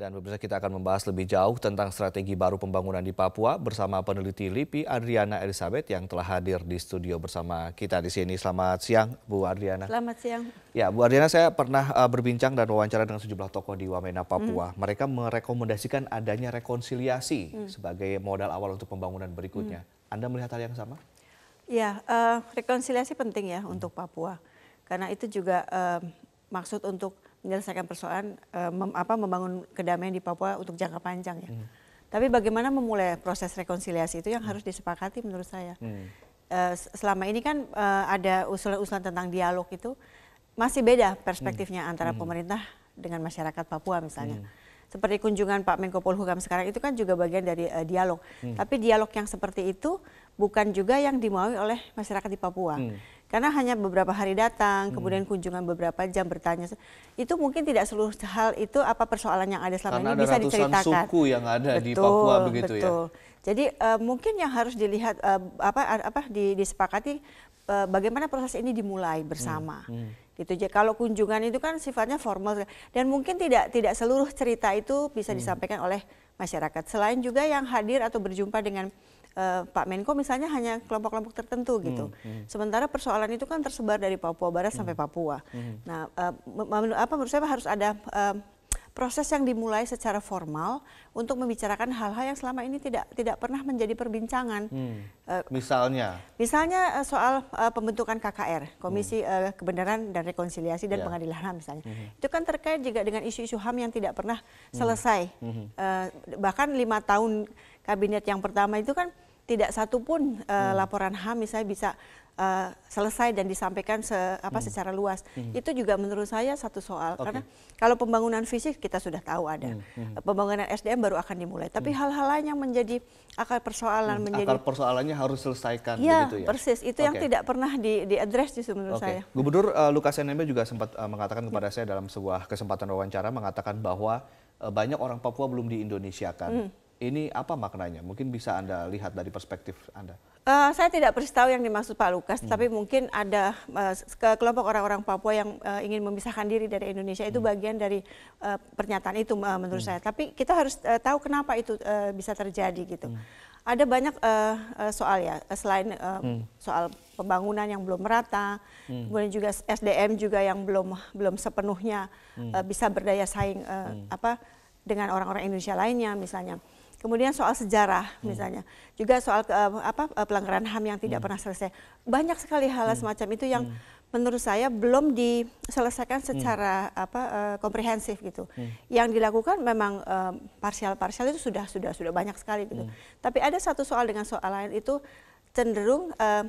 Dan pemirsa kita akan membahas lebih jauh tentang strategi baru pembangunan di Papua bersama peneliti LIPI Adriana Elizabeth yang telah hadir di studio bersama kita di sini. Selamat siang Bu Adriana. Selamat siang. Ya Bu Adriana saya pernah uh, berbincang dan wawancara dengan sejumlah tokoh di Wamena Papua. Hmm. Mereka merekomendasikan adanya rekonsiliasi hmm. sebagai modal awal untuk pembangunan berikutnya. Hmm. Anda melihat hal yang sama? Ya, uh, rekonsiliasi penting ya hmm. untuk Papua. Karena itu juga uh, maksud untuk menyelesaikan persoalan uh, mem, apa membangun kedamaian di Papua untuk jangka panjang ya. Hmm. Tapi bagaimana memulai proses rekonsiliasi itu yang harus disepakati menurut saya. Hmm. Uh, selama ini kan uh, ada usulan-usulan tentang dialog itu masih beda perspektifnya hmm. antara hmm. pemerintah dengan masyarakat Papua misalnya. Hmm. Seperti kunjungan Pak Menko Polhukam sekarang itu kan juga bagian dari uh, dialog. Hmm. Tapi dialog yang seperti itu bukan juga yang dimaui oleh masyarakat di Papua. Hmm karena hanya beberapa hari datang, hmm. kemudian kunjungan beberapa jam bertanya. Itu mungkin tidak seluruh hal itu apa persoalan yang ada selama Karena ini bisa diceritakan. suku yang ada betul, di Papua begitu ya. betul. ya. Jadi uh, mungkin yang harus dilihat uh, apa apa disepakati uh, bagaimana proses ini dimulai hmm, bersama. Hmm, hmm gitu Jadi Kalau kunjungan itu kan sifatnya formal dan mungkin tidak tidak seluruh cerita itu bisa hmm. disampaikan oleh masyarakat. Selain juga yang hadir atau berjumpa dengan Eh, Pak Menko misalnya hanya kelompok-kelompok tertentu hmm, gitu. Hmm, hmm. Sementara persoalan itu kan tersebar dari Papua Barat hmm. sampai Papua. Hmm. Nah, uh, apa menurut saya harus ada uh, proses yang dimulai secara formal untuk membicarakan hal-hal yang selama ini tidak tidak pernah menjadi perbincangan. Hmm. Uh, misalnya? Misalnya uh, soal uh, pembentukan KKR, Komisi hmm. uh, Kebenaran dan Rekonsiliasi dan yeah. Pengadilan HAM misalnya. Hmm. Itu kan terkait juga dengan isu-isu HAM yang tidak pernah hmm. selesai. Hmm. Hmm. Uh, bahkan lima tahun kabinet yang pertama itu kan tidak satupun uh, eh, hmm. laporan HAM misalnya bisa uh, selesai dan disampaikan se, apa hmm. secara luas. Hmm. Itu juga menurut saya satu soal okay. karena kalau pembangunan fisik kita sudah tahu ada. Hmm. Hmm. Pembangunan SDM baru akan dimulai, tapi hmm. hal-hal lain yang menjadi akar persoalan hmm. menjadi akar persoalannya harus selesaikan ya, begitu ya. persis. Itu okay. yang tidak pernah di diadres justru menurut okay. saya. Gubernur uh, Lukas NMB juga sempat uh, mengatakan ya. kepada hmm. saya dalam sebuah kesempatan wawancara mengatakan bahwa uh, banyak orang Papua belum diindonesiakan. Hmm ini apa maknanya? Mungkin bisa Anda lihat dari perspektif Anda. Uh, saya tidak persis tahu yang dimaksud Pak Lukas, hmm. tapi mungkin ada uh, ke kelompok orang-orang Papua yang uh, ingin memisahkan diri dari Indonesia itu hmm. bagian dari uh, pernyataan itu uh, menurut hmm. saya. Tapi kita harus uh, tahu kenapa itu uh, bisa terjadi gitu. Hmm. Ada banyak soal ya selain uh, hmm. soal pembangunan yang belum merata, hmm. kemudian juga SDM juga yang belum belum sepenuhnya hmm. uh, bisa berdaya saing uh, hmm. apa dengan orang-orang Indonesia lainnya misalnya. Hmm Kemudian soal sejarah hmm. misalnya, juga soal uh, apa eh, pelanggaran HAM yang tidak hmm. pernah selesai. Banyak sekali hal, -hal hmm. semacam itu yang hmm. menurut saya belum diselesaikan secara hmm. apa uh, komprehensif gitu. Hmm. Yang dilakukan memang parsial-parsial uh, itu sudah sudah sudah banyak sekali gitu. Hmm. Tapi ada satu soal dengan soal lain itu cenderung uh,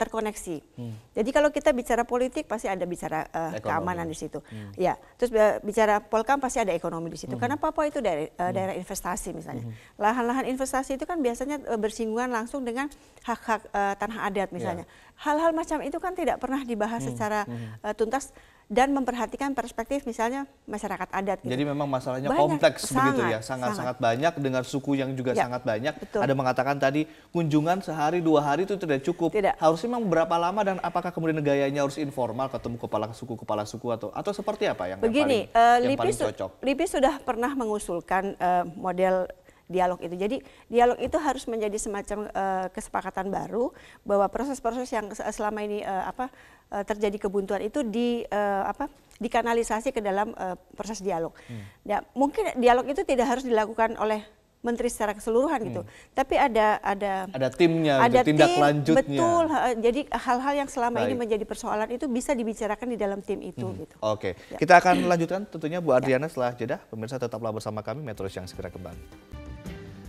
terkoneksi. Hmm. Jadi kalau kita bicara politik pasti ada bicara uh, keamanan di situ. Hmm. Ya, terus bicara Polkam pasti ada ekonomi di situ. Hmm. Karena Papua itu daerah, hmm. daerah investasi misalnya. Hmm. Lahan-lahan hmm. investasi itu kan biasanya eh, bersinggungan langsung dengan hak-hak uh, tanah adat misalnya. Ya. Hal-hal yeah. macam itu kan tidak pernah dibahas hmm. secara hmm. Uh, tuntas dan memperhatikan perspektif misalnya masyarakat adat. Gitu. Jadi memang masalahnya banyak, kompleks sangat, begitu ya, sangat-sangat banyak dengan suku yang juga ya, sangat banyak. Betul. Ada mengatakan tadi kunjungan sehari dua hari itu tidak cukup. Tidak. Harusnya memang berapa lama dan apakah kemudian gayanya harus informal ketemu kepala suku kepala suku atau atau seperti apa yang Begini, eh, yang paling, uh, yang Lipi, paling cocok? Lipi sudah pernah mengusulkan uh, model dialog itu. Jadi dialog itu harus menjadi semacam uh, kesepakatan baru bahwa proses-proses yang selama ini uh, apa uh, terjadi kebuntuan itu di uh, apa dikanalisasi ke dalam uh, proses dialog. Hmm. Ya, mungkin dialog itu tidak harus dilakukan oleh menteri secara keseluruhan gitu. hmm. gitu. Tapi ada ada ada timnya, ada tindak tim, lanjutnya. Betul. Jadi hal-hal yang selama Baik. ini menjadi persoalan itu bisa dibicarakan di dalam tim itu hmm. gitu. Oke. Okay. Ya. Kita akan lanjutkan tentunya Bu ya. Adriana ya. setelah jeda. Pemirsa tetaplah bersama kami Metro yang segera kembali.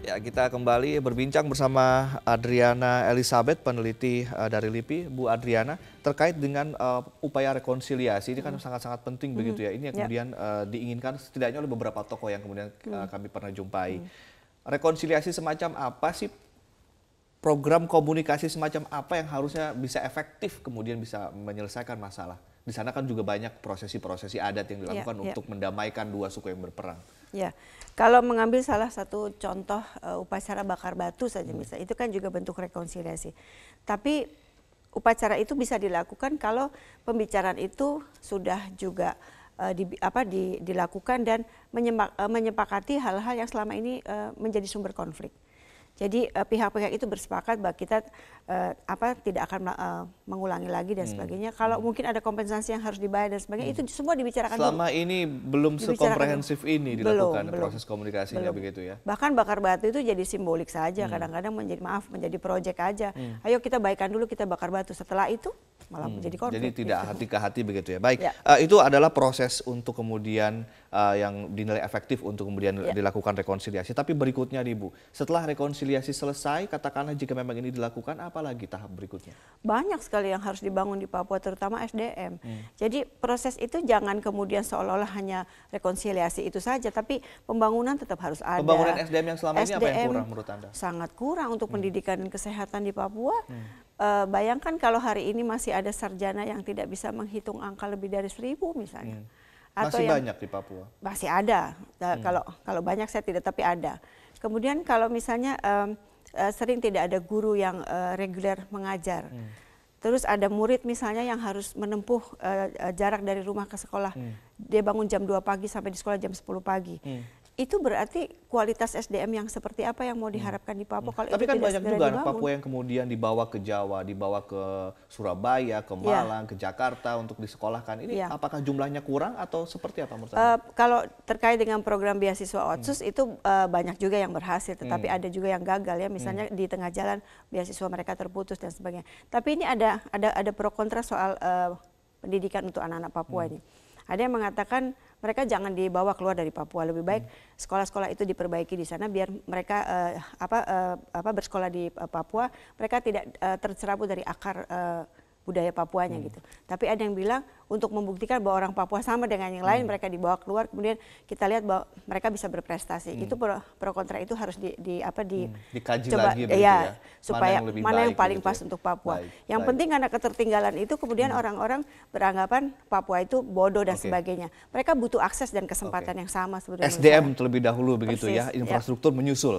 Ya, kita kembali berbincang bersama Adriana Elizabeth, peneliti eh, dari LIPI. Bu Adriana, terkait dengan uh, upaya rekonsiliasi ini kan hmm. sangat-sangat mm. penting mm. begitu ya. Ini yang ya. kemudian uh, diinginkan setidaknya oleh beberapa tokoh yang kemudian uh, kami pernah jumpai. Mm. Rekonsiliasi semacam apa sih? Program komunikasi semacam apa yang harusnya bisa efektif kemudian bisa menyelesaikan masalah? di sana kan juga banyak prosesi-prosesi adat yang iya, dilakukan ya, untuk mendamaikan dua suku yang berperang. Ya, kalau mengambil salah satu contoh uh, upacara bakar batu saja hmm. misalnya, itu kan juga bentuk rekonsiliasi. Tapi upacara itu bisa dilakukan kalau pembicaraan itu sudah juga uh, eh, di, apa di, dilakukan dan eh, menyepakati hal-hal yang selama ini uh, menjadi sumber konflik. Hmm jadi eh, pihak-pihak itu bersepakat bahwa kita uh, apa tidak akan uh, mengulangi lagi dan hmm. sebagainya. Kalau hmm. mungkin ada kompensasi yang harus dibayar dan sebagainya, hmm. itu semua dibicarakan. Selama dulu. ini belum sekomprehensif ini dilakukan belum, proses komunikasinya belum. begitu ya. Bahkan bakar batu itu jadi simbolik saja, hmm. kadang-kadang hmm. menjadi maaf menjadi proyek aja. Hmm. Ayo kita baikkan dulu kita bakar batu. Setelah itu malah hmm. menjadi konflik. Jadi tidak gitu. hati ke hati begitu ya. Baik, ya. Uh, itu adalah proses untuk kemudian uh, yang dinilai efektif untuk kemudian ya. dilakukan rekonsiliasi. Tapi berikutnya Ibu, setelah rekonsiliasi selesai, katakanlah jika memang ini dilakukan, apalagi tahap berikutnya? Banyak sekali yang harus dibangun di Papua, terutama SDM. Hmm. Jadi proses itu jangan kemudian seolah-olah hanya rekonsiliasi itu saja, tapi pembangunan tetap harus ada. Pembangunan SDM yang selama SDM ini apa yang kurang menurut Anda? Sangat kurang untuk hmm. pendidikan dan kesehatan di Papua. Hmm uh, bayangkan kalau hari ini masih ada sarjana yang tidak bisa menghitung angka lebih dari seribu misalnya. Hmm. Atau masih yang, banyak di Papua. Masih ada. hmm. Kalau kalau banyak saya tidak, tapi ada. Kemudian kalau misalnya um, uh, sering tidak ada guru yang uh, reguler mengajar. Hmm. Terus ada murid misalnya yang harus menempuh uh, jarak dari rumah ke sekolah. Hmm. Dia bangun jam 2 pagi sampai di sekolah jam 10 pagi. Hmm itu berarti kualitas SDM yang seperti apa yang mau hmm. diharapkan di Papua hmm. kalau Tapi itu kan tidak banyak juga anak Papua yang kemudian dibawa ke Jawa, dibawa ke Surabaya, ke ya. Malang, ya. ke Jakarta untuk disekolahkan. Ini ya. apakah jumlahnya kurang atau seperti apa menurut eh, kalau terkait dengan program beasiswa hmm. Otsus hmm. itu uh, banyak juga yang berhasil, tetapi hmm. ada juga yang gagal ya, hmm. misalnya hmm. di tengah jalan beasiswa mereka terputus dan sebagainya. Tapi ini ada ada ada pro kontra soal uh, pendidikan untuk anak-anak Papua hmm. ini. Ada yang mengatakan mereka jangan dibawa keluar dari Papua. Lebih baik sekolah-sekolah itu diperbaiki di sana biar mereka uh, apa uh, apa bersekolah di uh, Papua, mereka tidak uh, tercerabut dari akar uh, budaya Papuanya hmm. gitu. Tapi ada yang bilang untuk membuktikan bahwa orang Papua sama dengan yang lain hmm. mereka dibawa keluar kemudian kita lihat bahwa mereka bisa berprestasi. Hmm. Itu pro, pro kontra itu harus di, di apa di hmm. dikaji coba, lagi iya, ya, ya supaya mana yang, lebih mana baik, yang paling gitu. pas ya. untuk Papua. Baik, yang baik. penting karena ketertinggalan itu kemudian hmm. orang-orang hmm. beranggapan Papua itu bodoh dan okay. sebagainya. Mereka butuh akses dan kesempatan okay. yang sama sebenarnya. SDM terlebih dahulu begitu ya, Persis, ya, infrastruktur ya. menyusul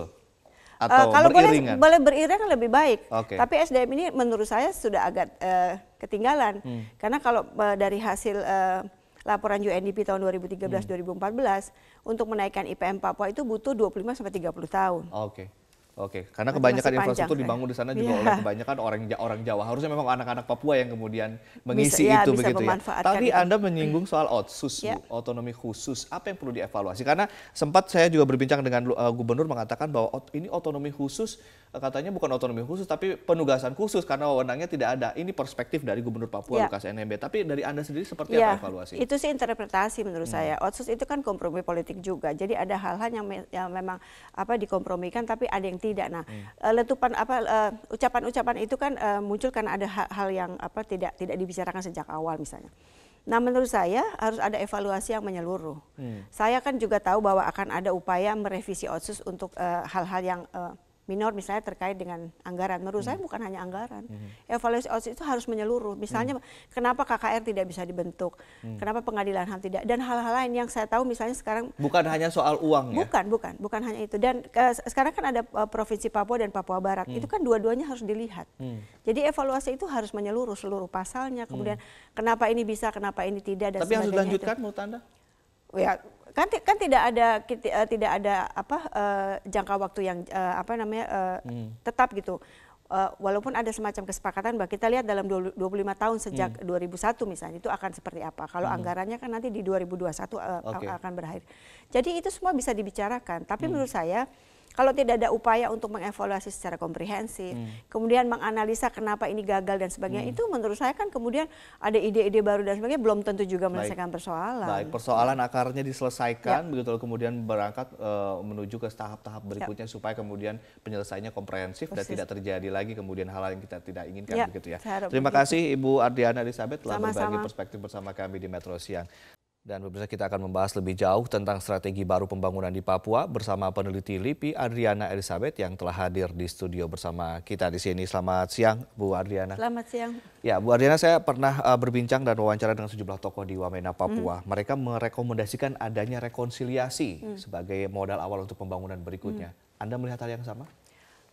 atau uh, kalau beriringan? Boleh, boleh beriringan lebih baik. Okay. Tapi SDM ini menurut saya sudah agak uh, ketinggalan. Hmm. Karena kalau uh, dari hasil uh, laporan UNDP tahun 2013-2014 hmm. untuk menaikkan IPM Papua itu butuh 25 30 tahun. Oke. Okay. Oke, okay. karena kebanyakan panjang, infrastruktur dibangun di sana iya. juga yeah. oleh kebanyakan orang orang Jawa. Harusnya memang anak-anak Papua yang kemudian mengisi iya, bisa, itu begitu ya. Tadi itu. Anda menyinggung soal otsus, yeah. Bu, iya. otonomi khusus. Apa yang perlu dievaluasi? Karena sempat saya juga berbincang dengan uh, gubernur mengatakan bahwa ot, ini otonomi khusus eh, katanya bukan otonomi khusus tapi penugasan khusus karena wewenangnya tidak ada. Ini perspektif dari gubernur Papua yeah. Lukas NMB. Tapi dari Anda sendiri seperti yeah. apa evaluasi? Itu sih interpretasi menurut hmm. saya. Otsus itu kan kompromi politik juga. Jadi ada hal-hal yang, me yang memang apa dikompromikan tapi ada yang tidak tidak. Nah, hmm. Eh, letupan apa eh, ucapan-ucapan itu kan uh, muncul karena ada hal-hal yang apa tidak tidak dibicarakan sejak awal misalnya. Nah, menurut saya harus ada evaluasi yang menyeluruh. Hmm. Saya kan juga tahu bahwa akan ada upaya merevisi otsus untuk hal-hal uh, yang uh, minor misalnya terkait dengan anggaran. Menurut hmm. saya bukan hanya anggaran. Hmm. Evaluasi audit itu harus menyeluruh. Misalnya hmm. kenapa KKR tidak bisa dibentuk? Hmm. Kenapa pengadilan HAM tidak? Dan hal-hal lain yang saya tahu misalnya sekarang bukan hanya soal uang ya. Bukan, bukan, bukan hanya itu. Dan uh, sekarang kan ada uh, provinsi Papua dan Papua Barat. Hmm. Itu kan dua-duanya harus dilihat. Hmm. Jadi evaluasi itu harus menyeluruh seluruh pasalnya. Kemudian hmm. kenapa ini bisa, kenapa ini tidak dan Tapi harus dilanjutkan itu. menurut Anda? Ya kan kan tidak ada eh, tidak ada apa uh, jangka waktu yang uh, apa namanya uh, hmm. tetap gitu. Uh, walaupun ada semacam kesepakatan bahwa kita lihat dalam 25 tahun sejak hmm. 2001 misalnya itu akan seperti apa. Kalau hmm. anggarannya kan nanti di 2021 uh, okay. akan berakhir. Jadi itu semua bisa dibicarakan, tapi hmm. menurut saya kalau tidak ada upaya untuk mengevaluasi secara komprehensif, hmm. kemudian menganalisa kenapa ini gagal dan sebagainya, hmm. itu menurut saya kan kemudian ada ide-ide baru dan sebagainya belum tentu juga menyelesaikan Baik. persoalan. Baik, persoalan akarnya diselesaikan, ya. begitu kemudian berangkat uh, menuju ke tahap-tahap ya. berikutnya ya. supaya kemudian penyelesaiannya komprehensif Persis. dan tidak terjadi lagi kemudian hal-hal yang kita tidak inginkan ya. begitu ya. Terima begitu. kasih Ibu Ardiana Elizabeth telah sama berbagi perspektif bersama kami di Metro Siang. Dan pemirsa kita akan membahas lebih jauh tentang strategi baru pembangunan di Papua bersama peneliti LIPI Adriana Elizabeth yang telah hadir di studio bersama kita di sini. Selamat siang Bu Adriana. Selamat siang. Ya Bu Adriana saya pernah uh, berbincang dan wawancara dengan sejumlah tokoh di Wamena Papua. Hmm. Mereka merekomendasikan adanya rekonsiliasi hmm. sebagai modal awal untuk pembangunan berikutnya. Hmm. Anda melihat hal yang sama?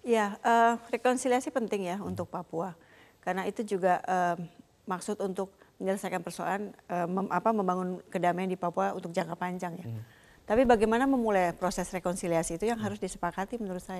Ya, uh, rekonsiliasi penting ya hmm. untuk Papua. Karena itu juga uh, maksud untuk menyelesaikan persoalan uh, mem, apa, membangun kedamaian di Papua untuk jangka panjang ya. Hmm. Tapi bagaimana memulai proses rekonsiliasi itu yang hmm. harus disepakati menurut saya.